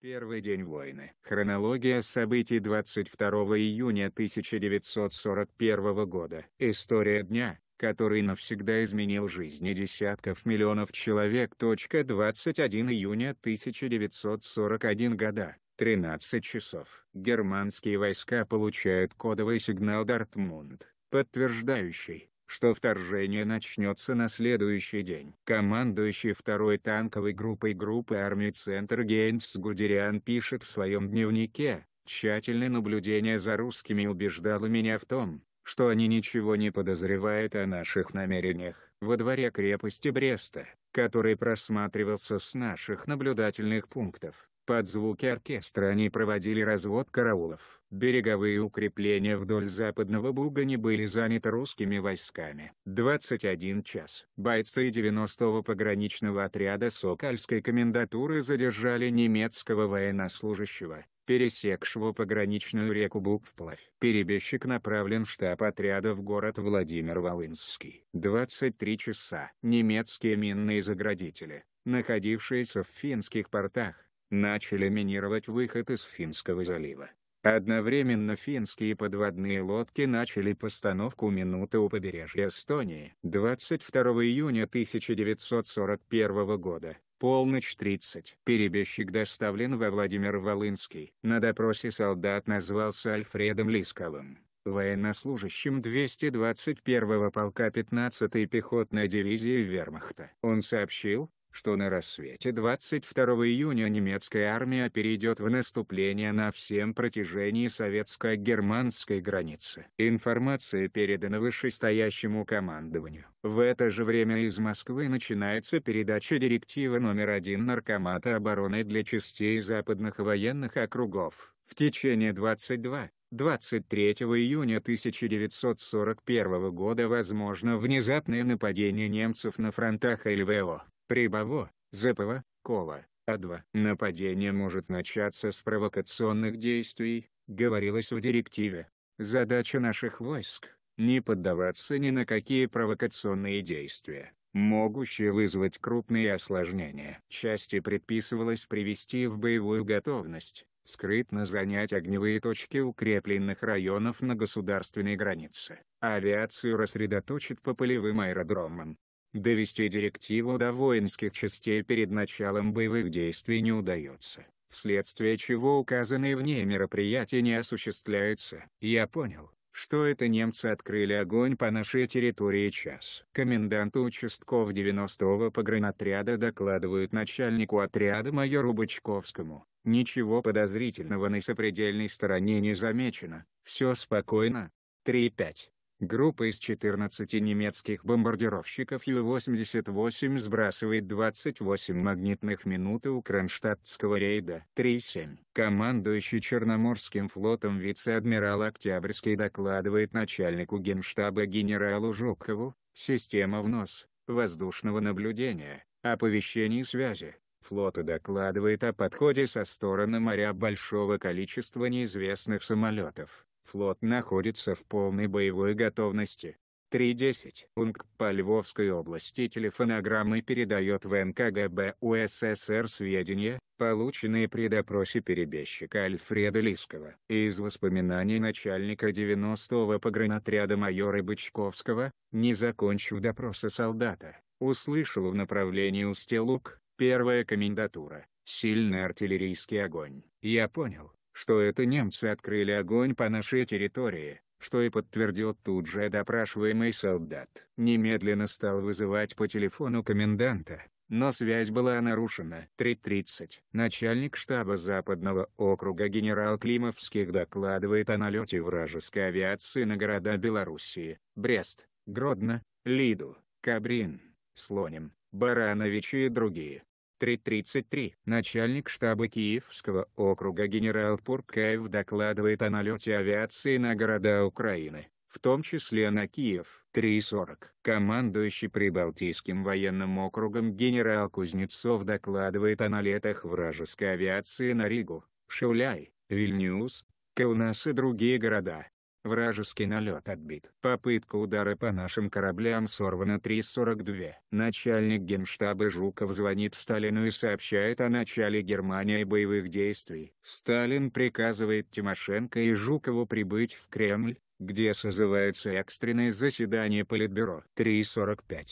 Первый день войны. Хронология событий 22 июня 1941 года. История дня, который навсегда изменил жизни десятков миллионов человек. 21 июня 1941 года. 13 часов. Германские войска получают кодовый сигнал Дартмунд, подтверждающий, что вторжение начнется на следующий день. Командующий второй танковой группой группы армии «Центр» Гейнс Гудериан пишет в своем дневнике, «Тщательное наблюдение за русскими убеждало меня в том, что они ничего не подозревают о наших намерениях. Во дворе крепости Бреста, который просматривался с наших наблюдательных пунктов, под звуки оркестра они проводили развод караулов. Береговые укрепления вдоль западного буга не были заняты русскими войсками. 21 час. Бойцы 90-го пограничного отряда Сокальской комендатуры задержали немецкого военнослужащего, пересекшего пограничную реку Буг вплавь. Перебежчик направлен в штаб отряда в город Владимир-Волынский. 23 часа. Немецкие минные заградители, находившиеся в финских портах, начали минировать выход из Финского залива. Одновременно финские подводные лодки начали постановку «Минуты у побережья Эстонии». 22 июня 1941 года, полночь 30. Перебежчик доставлен во Владимир-Волынский. На допросе солдат назвался Альфредом Лисковым, военнослужащим 221-го полка 15-й пехотной дивизии Вермахта. Он сообщил, что на рассвете 22 июня немецкая армия перейдет в наступление на всем протяжении советско-германской границы. Информация передана вышестоящему командованию. В это же время из Москвы начинается передача директивы номер один Наркомата обороны для частей западных военных округов. В течение 22 23 июня 1941 года возможно внезапное нападение немцев на фронтах ЛВО. Прибаво, ЗПВ, Кова, АДВА. Нападение может начаться с провокационных действий, говорилось в директиве. Задача наших войск – не поддаваться ни на какие провокационные действия, могущие вызвать крупные осложнения. Части предписывалось привести в боевую готовность, скрытно занять огневые точки укрепленных районов на государственной границе. Авиацию рассредоточить по полевым аэродромам, Довести директиву до воинских частей перед началом боевых действий не удается, вследствие чего указанные в ней мероприятия не осуществляются. Я понял, что это немцы открыли огонь по нашей территории час. Коменданту участков 90-го погранотряда докладывают начальнику отряда майору Бычковскому. Ничего подозрительного на сопредельной стороне не замечено, все спокойно. 3-5. Группа из 14 немецких бомбардировщиков Ил-88 сбрасывает 28 магнитных минуты у кронштадтского рейда 3-7. Командующий Черноморским флотом вице-адмирал Октябрьский докладывает начальнику генштаба генералу Жукову, система внос воздушного наблюдения, оповещений связи. Флота докладывает о подходе со стороны моря большого количества неизвестных самолетов. Флот находится в полной боевой готовности. 3.10. УНК по Львовской области телефонограммы передает в НКГБ УССР сведения, полученные при допросе перебежчика Альфреда Лискова. Из воспоминаний начальника 90-го погранотряда майора Бычковского, не закончив допроса солдата, услышал в направлении Устелук, первая комендатура, сильный артиллерийский огонь. Я понял, что это немцы открыли огонь по нашей территории, что и подтвердил тут же допрашиваемый солдат. Немедленно стал вызывать по телефону коменданта, но связь была нарушена. 3.30. Начальник штаба Западного округа генерал Климовских докладывает о налете вражеской авиации на города Белоруссии, Брест, Гродно, Лиду, Кабрин, Слоним, Барановичи и другие. 3.33. Начальник штаба Киевского округа генерал Пуркаев докладывает о налете авиации на города Украины, в том числе на Киев. 3.40. Командующий Прибалтийским военным округом генерал Кузнецов докладывает о налетах вражеской авиации на Ригу, Шауляй, Вильнюс, Каунас и другие города. Вражеский налет отбит. Попытка удара по нашим кораблям сорвана 3.42. Начальник генштаба Жуков звонит Сталину и сообщает о начале Германии боевых действий. Сталин приказывает Тимошенко и Жукову прибыть в Кремль, где созывается экстренное заседание Политбюро. 3.45.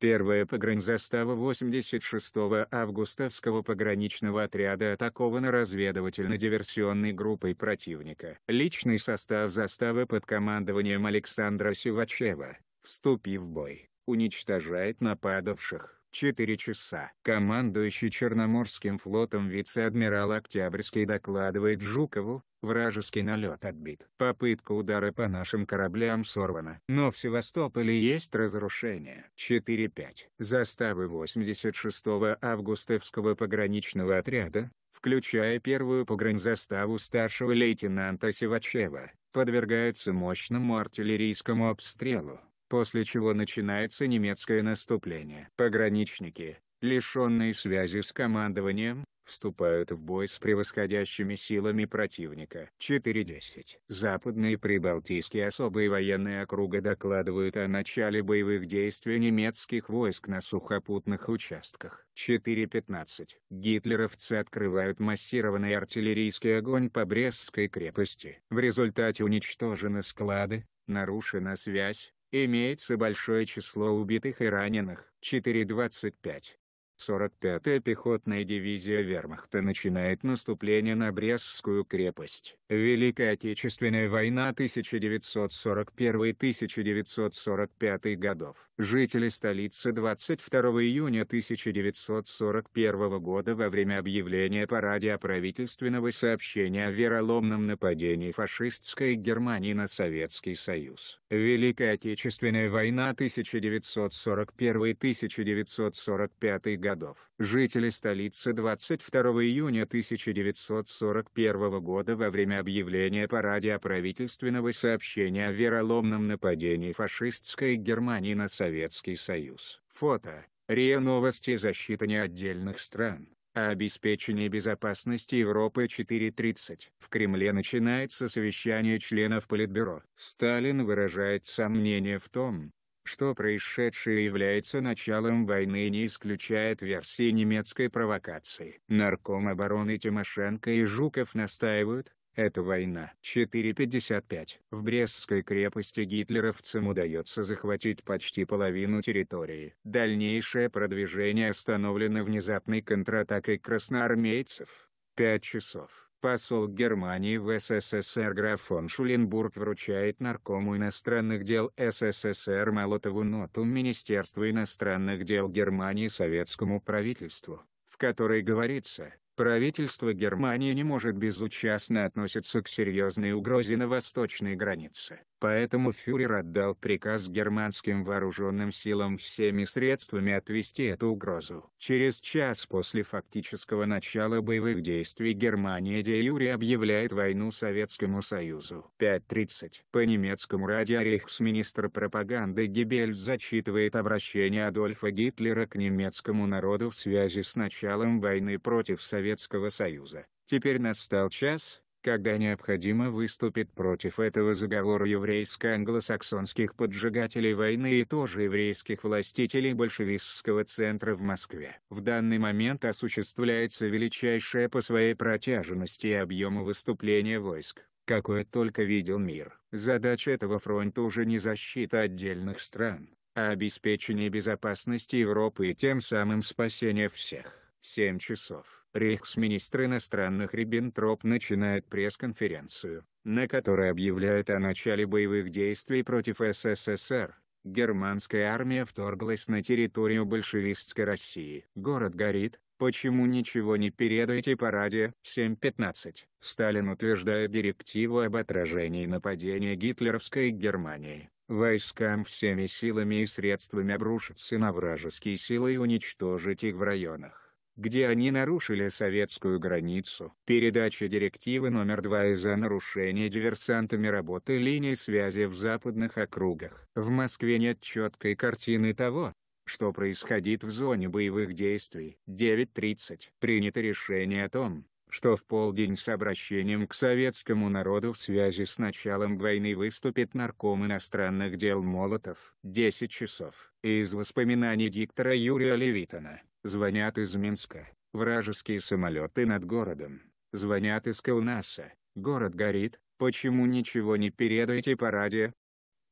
Первая погранзастава 86-го августовского пограничного отряда атакована разведывательно-диверсионной группой противника. Личный состав заставы под командованием Александра Сивачева, вступив в бой, уничтожает нападавших. 4 часа. Командующий Черноморским флотом вице-адмирал Октябрьский докладывает Жукову, вражеский налет отбит. Попытка удара по нашим кораблям сорвана. Но в Севастополе есть разрушение. 4-5. Заставы 86-го августовского пограничного отряда, включая первую погранзаставу старшего лейтенанта Сивачева, подвергаются мощному артиллерийскому обстрелу после чего начинается немецкое наступление. Пограничники, лишенные связи с командованием, вступают в бой с превосходящими силами противника. 4.10. Западные прибалтийские особые военные округа докладывают о начале боевых действий немецких войск на сухопутных участках. 4.15. Гитлеровцы открывают массированный артиллерийский огонь по Брестской крепости. В результате уничтожены склады, нарушена связь, Имеется большое число убитых и раненых — 425. 45-я пехотная дивизия вермахта начинает наступление на Брестскую крепость. Великая Отечественная война 1941-1945 годов. Жители столицы 22 июня 1941 года во время объявления по радио правительственного сообщения о вероломном нападении фашистской Германии на Советский Союз. Великая Отечественная война 1941-1945 годов годов. Жители столицы 22 июня 1941 года во время объявления по радио правительственного сообщения о вероломном нападении фашистской Германии на Советский Союз. Фото. РИА Новости защита не отдельных стран о обеспечении безопасности Европы 4.30. В Кремле начинается совещание членов Политбюро. Сталин выражает сомнение в том, что происшедшее является началом войны не исключает версии немецкой провокации. Нарком обороны Тимошенко и Жуков настаивают, это война. 4.55. В Брестской крепости гитлеровцам удается захватить почти половину территории. Дальнейшее продвижение остановлено внезапной контратакой красноармейцев. 5 часов. Посол Германии в СССР граф фон Шуленбург вручает наркому иностранных дел СССР Молотову ноту Министерства иностранных дел Германии советскому правительству, в которой говорится, правительство Германии не может безучастно относиться к серьезной угрозе на восточной границе. Поэтому фюрер отдал приказ германским вооруженным силам всеми средствами отвести эту угрозу. Через час после фактического начала боевых действий Германия де Юри объявляет войну Советскому Союзу. 5.30 По немецкому радио рейхсминистр пропаганды Геббельс зачитывает обращение Адольфа Гитлера к немецкому народу в связи с началом войны против Советского Союза. Теперь настал час, когда необходимо выступит против этого заговора еврейско-англосаксонских поджигателей войны и тоже еврейских властителей большевистского центра в Москве. В данный момент осуществляется величайшее по своей протяженности и объему выступления войск, какое только видел мир. Задача этого фронта уже не защита отдельных стран, а обеспечение безопасности Европы и тем самым спасение всех. 7 часов. Рейхсминистр иностранных Риббентроп начинает пресс-конференцию, на которой объявляет о начале боевых действий против СССР. Германская армия вторглась на территорию большевистской России. Город горит, Почему ничего не передаете по радио? 7.15. Сталин утверждает директиву об отражении нападения гитлеровской Германии. Войскам всеми силами и средствами обрушиться на вражеские силы и уничтожить их в районах где они нарушили советскую границу. Передача директивы номер два из-за нарушения диверсантами работы линий связи в западных округах. В Москве нет четкой картины того, что происходит в зоне боевых действий. 9.30. Принято решение о том, что в полдень с обращением к советскому народу в связи с началом войны выступит нарком иностранных дел Молотов. 10 часов. Из воспоминаний диктора Юрия Левитана. Звонят из Минска. Вражеские самолеты над городом. Звонят из Каунаса. Город горит. Почему ничего не передаете по радио?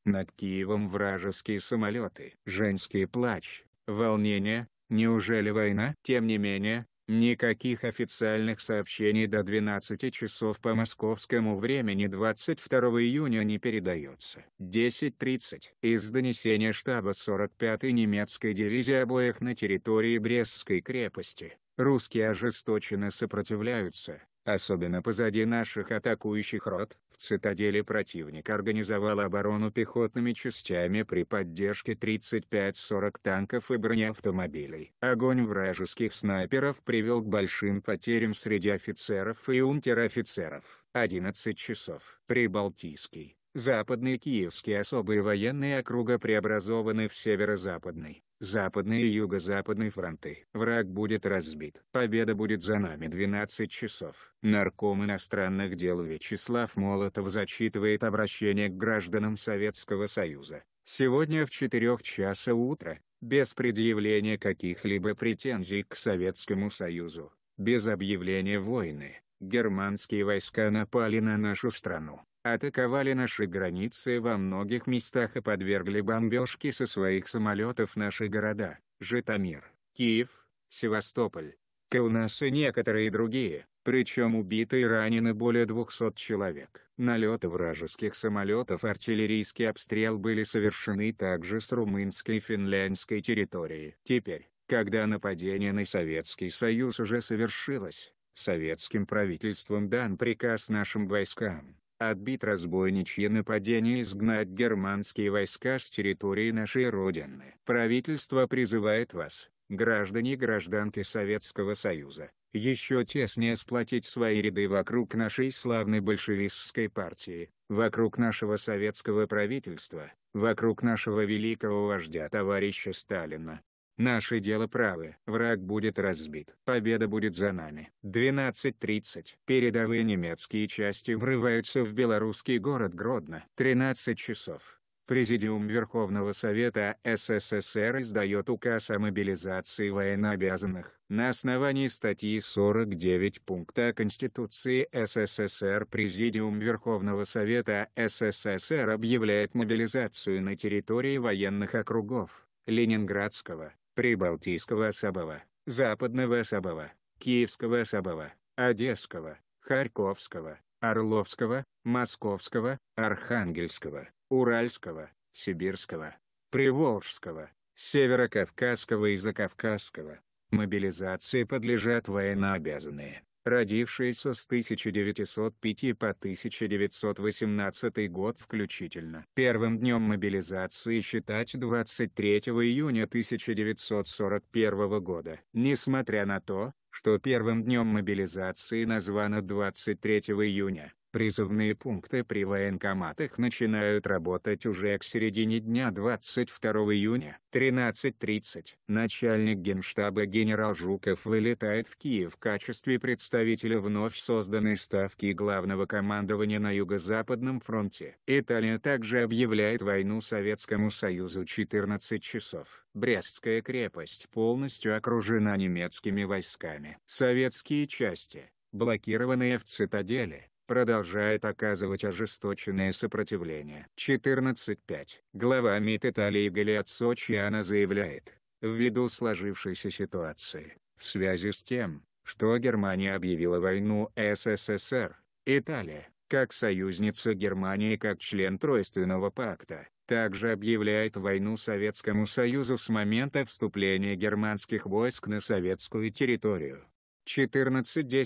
Над Киевом вражеские самолеты. Женский плач. Волнение. Неужели война? Тем не менее, Никаких официальных сообщений до 12 часов по московскому времени 22 июня не передается. 10.30. Из донесения штаба 45-й немецкой дивизии обоих на территории Брестской крепости, русские ожесточенно сопротивляются, Особенно позади наших атакующих рот, в цитадели противник организовал оборону пехотными частями при поддержке 35-40 танков и бронеавтомобилей. Огонь вражеских снайперов привел к большим потерям среди офицеров и унтер-офицеров. 11 часов. Прибалтийский. Западный Киевский особые военные округа преобразованы в северо-западный, западный и юго-западный фронты. Враг будет разбит. Победа будет за нами 12 часов. Нарком иностранных дел Вячеслав Молотов зачитывает обращение к гражданам Советского Союза. Сегодня в 4 часа утра, без предъявления каких-либо претензий к Советскому Союзу, без объявления войны, германские войска напали на нашу страну атаковали наши границы во многих местах и подвергли бомбежке со своих самолетов наши города, Житомир, Киев, Севастополь, Каунас и некоторые другие, причем убиты и ранены более 200 человек. Налеты вражеских самолетов артиллерийский обстрел были совершены также с румынской и финляндской территории. Теперь, когда нападение на Советский Союз уже совершилось, советским правительством дан приказ нашим войскам, отбить разбойничье нападение и изгнать германские войска с территории нашей Родины. Правительство призывает вас, граждане и гражданки Советского Союза, еще теснее сплотить свои ряды вокруг нашей славной большевистской партии, вокруг нашего советского правительства, вокруг нашего великого вождя товарища Сталина. Наше дело правы, враг будет разбит. Победа будет за нами. 12.30. Передовые немецкие части врываются в белорусский город Гродно. 13 часов. Президиум Верховного Совета СССР издает указ о мобилизации военнообязанных. На основании статьи 49 пункта Конституции СССР Президиум Верховного Совета СССР объявляет мобилизацию на территории военных округов Ленинградского, Прибалтийского особого, Западного особого, Киевского особого, Одесского, Харьковского, Орловского, Московского, Архангельского, Уральского, Сибирского, Приволжского, Северокавказского и Закавказского. Мобилизации подлежат военнообязанные родившиеся с 1905 по 1918 год включительно. Первым днем мобилизации считать 23 июня 1941 года. Несмотря на то, что первым днем мобилизации названо 23 июня, Призывные пункты при военкоматах начинают работать уже к середине дня 22 июня. 13.30. Начальник генштаба генерал Жуков вылетает в Киев в качестве представителя вновь созданной ставки главного командования на Юго-Западном фронте. Италия также объявляет войну Советскому Союзу 14 часов. Брестская крепость полностью окружена немецкими войсками. Советские части блокированные в цитадели, продолжает оказывать ожесточенное сопротивление. 14.5. Глава МИД Италии Галиат она заявляет, ввиду сложившейся ситуации, в связи с тем, что Германия объявила войну СССР, Италия, как союзница Германии как член Тройственного пакта, также объявляет войну Советскому Союзу с момента вступления германских войск на советскую территорию. 14.10.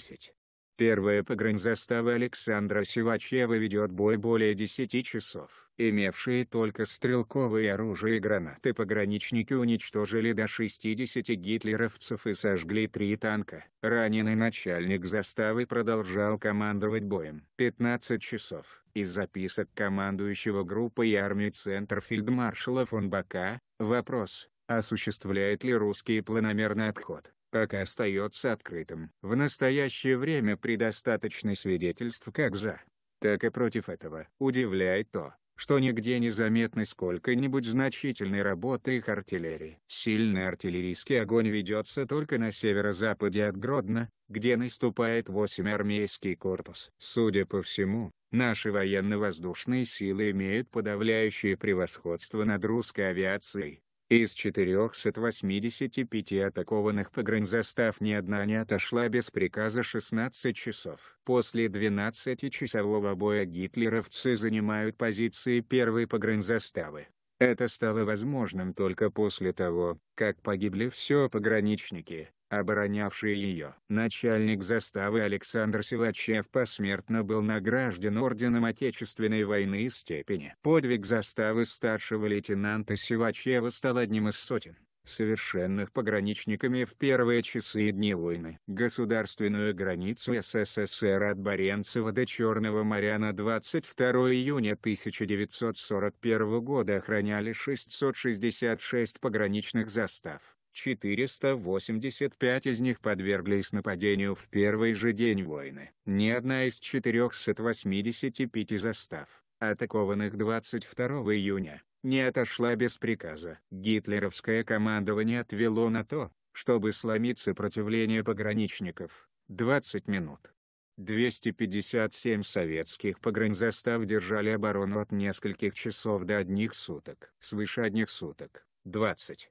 Первая погранзастава Александра Сивачева ведет бой более 10 часов. Имевшие только стрелковые оружие и гранаты пограничники уничтожили до 60 гитлеровцев и сожгли три танка. Раненый начальник заставы продолжал командовать боем. 15 часов. Из записок командующего группой армии Центр фельдмаршала фон Бака, вопрос, осуществляет ли русские планомерный отход пока остается открытым. В настоящее время предостаточно свидетельств как за, так и против этого. Удивляет то, что нигде не заметны сколько-нибудь значительной работы их артиллерии. Сильный артиллерийский огонь ведется только на северо-западе от Гродно, где наступает 8 армейский корпус. Судя по всему, наши военно-воздушные силы имеют подавляющее превосходство над русской авиацией. Из 485 атакованных погранзастав ни одна не отошла без приказа 16 часов. После 12-часового боя гитлеровцы занимают позиции первой погранзаставы. Это стало возможным только после того, как погибли все пограничники, оборонявший ее. Начальник заставы Александр Силачев посмертно был награжден Орденом Отечественной войны степени. Подвиг заставы старшего лейтенанта Силачева стал одним из сотен совершенных пограничниками в первые часы и дни войны. Государственную границу СССР от Баренцева до Черного моря на 22 июня 1941 года охраняли 666 пограничных застав. 485 из них подверглись нападению в первый же день войны. Ни одна из 485 застав, атакованных 22 июня, не отошла без приказа. Гитлеровское командование отвело на то, чтобы сломить сопротивление пограничников, 20 минут. 257 советских погранзастав держали оборону от нескольких часов до одних суток. Свыше одних суток, 20.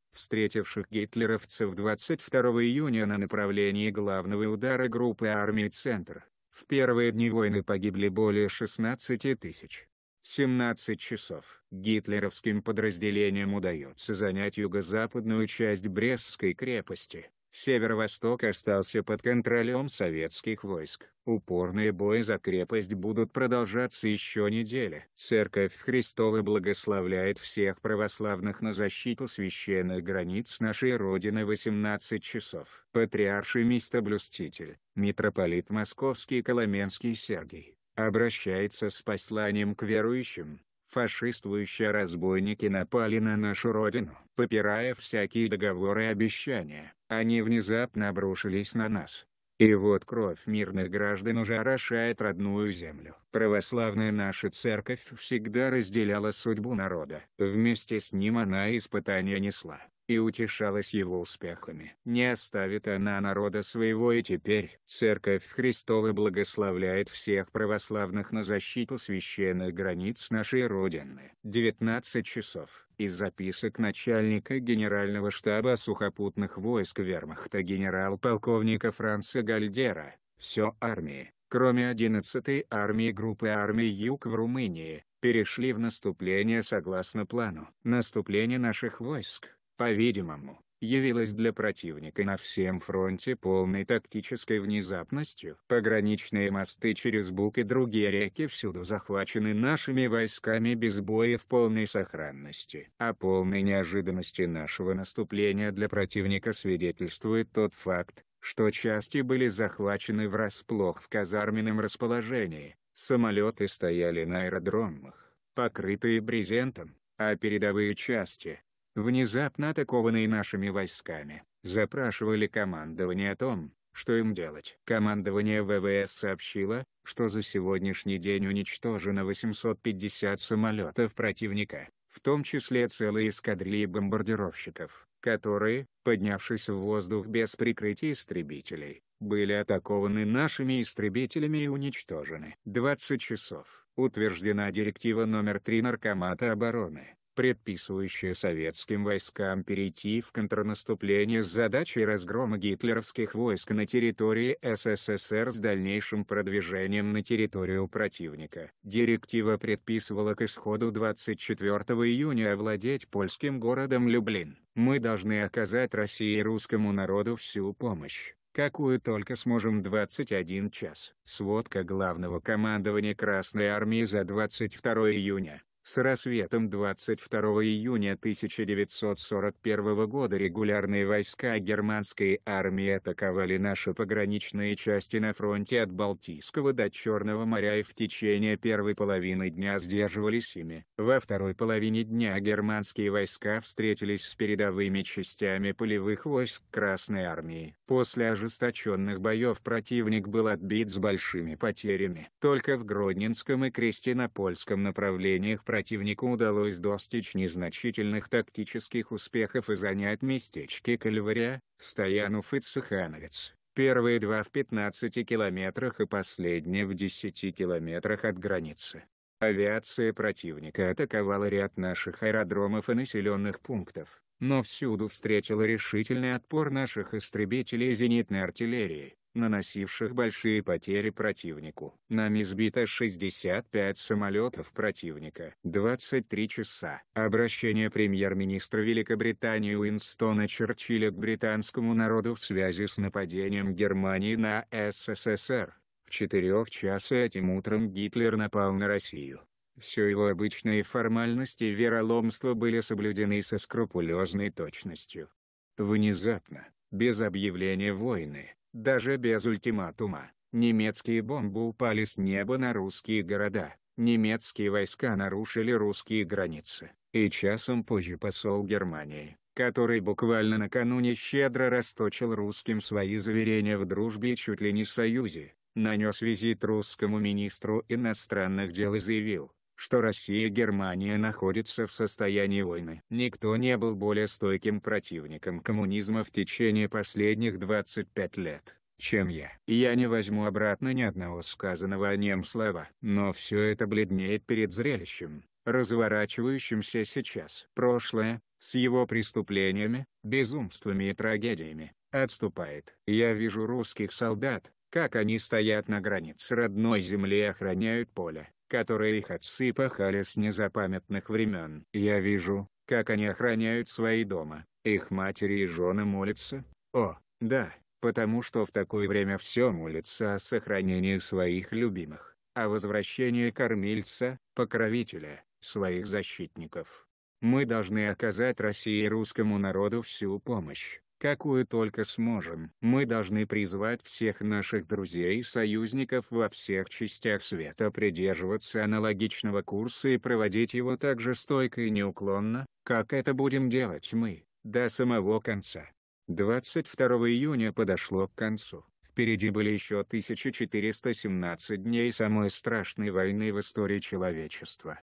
встретивших гитлеровцев 22 июня на направлении главного удара группы армии «Центр». В первые дни войны погибли более 16 тысяч. 17 часов. Гитлеровским подразделениям удается занять юго-западную часть Брестской крепости. Северо-восток остался под контролем советских войск. Упорные бои за крепость будут продолжаться еще недели. Церковь Христова благословляет всех православных на защиту священных границ нашей Родины 18 часов. Патриарший и митрополит Московский Коломенский Сергий, обращается с посланием к верующим, Фашистующие разбойники напали на нашу родину. Попирая всякие договоры и обещания, они внезапно обрушились на нас. И вот кровь мирных граждан уже орошает родную землю. Православная наша церковь всегда разделяла судьбу народа. Вместе с ним она испытания несла и утешалась его успехами. Не оставит она народа своего и теперь. Церковь Христова благословляет всех православных на защиту священных границ нашей Родины. 19 часов из записок начальника Генерального штаба сухопутных войск вермахта генерал-полковника Франца Гальдера, все армии, кроме 11-й армии группы армий Юг в Румынии, перешли в наступление согласно плану. Наступление наших войск по-видимому, явилась для противника на всем фронте полной тактической внезапностью. Пограничные мосты через Бук и другие реки всюду захвачены нашими войсками без боя в полной сохранности. О полной неожиданности нашего наступления для противника свидетельствует тот факт, что части были захвачены врасплох в казарменном расположении, самолеты стояли на аэродромах, покрытые брезентом, а передовые части, внезапно атакованные нашими войсками, запрашивали командование о том, что им делать. Командование ВВС сообщило, что за сегодняшний день уничтожено 850 самолетов противника, в том числе целые эскадрильи бомбардировщиков, которые, поднявшись в воздух без прикрытия истребителей, были атакованы нашими истребителями и уничтожены. 20 часов. Утверждена директива номер 3 Наркомата обороны предписывающую советским войскам перейти в контрнаступление с задачей разгрома гитлеровских войск на территории СССР с дальнейшим продвижением на территорию противника. Директива предписывала к исходу 24 июня овладеть польским городом Люблин. «Мы должны оказать России и русскому народу всю помощь» какую только сможем 21 час. Сводка главного командования Красной Армии за 22 июня. С рассветом 22 июня 1941 года регулярные войска германской армии атаковали наши пограничные части на фронте от Балтийского до Черного моря и в течение первой половины дня сдерживались ими. Во второй половине дня германские войска встретились с передовыми частями полевых войск Красной армии. После ожесточенных боев противник был отбит с большими потерями. Только в Гродненском и Крестинопольском направлениях противнику удалось достичь незначительных тактических успехов и занять местечки Кальваря, Стоянов и Цехановец. Первые два в 15 километрах и последние в 10 километрах от границы. Авиация противника атаковала ряд наших аэродромов и населенных пунктов но всюду встретила решительный отпор наших истребителей зенитной артиллерии, наносивших большие потери противнику. Нам избито 65 самолетов противника. 23 часа. Обращение премьер-министра Великобритании Уинстона Черчилля к британскому народу в связи с нападением Германии на СССР. В четырех часа этим утром Гитлер напал на Россию. Все его обычные формальности и вероломство были соблюдены со скрупулезной точностью. Внезапно, без объявления войны, даже без ультиматума, немецкие бомбы упали с неба на русские города, немецкие войска нарушили русские границы, и часом позже посол Германии, который буквально накануне щедро расточил русским свои заверения в дружбе и чуть ли не союзе, нанес визит русскому министру иностранных дел и заявил, что Россия и Германия находятся в состоянии войны. Никто не был более стойким противником коммунизма в течение последних 25 лет, чем я. Я не возьму обратно ни одного сказанного о нем слова. Но все это бледнеет перед зрелищем, разворачивающимся сейчас. Прошлое, с его преступлениями, безумствами и трагедиями, отступает. Я вижу русских солдат, как они стоят на границе родной земли и охраняют поле которые их отцы пахали с незапамятных времен. Я вижу, как они охраняют свои дома, их матери и жены молятся. О, да, потому что в такое время все молится о сохранении своих любимых, о возвращении кормильца, покровителя, своих защитников. Мы должны оказать России и русскому народу всю помощь, какую только сможем. Мы должны призвать всех наших друзей и союзников во всех частях света придерживаться аналогичного курса и проводить его так же стойко и неуклонно, как это будем делать мы, до самого конца. 22 июня подошло к концу. Впереди были еще 1417 дней самой страшной войны в истории человечества.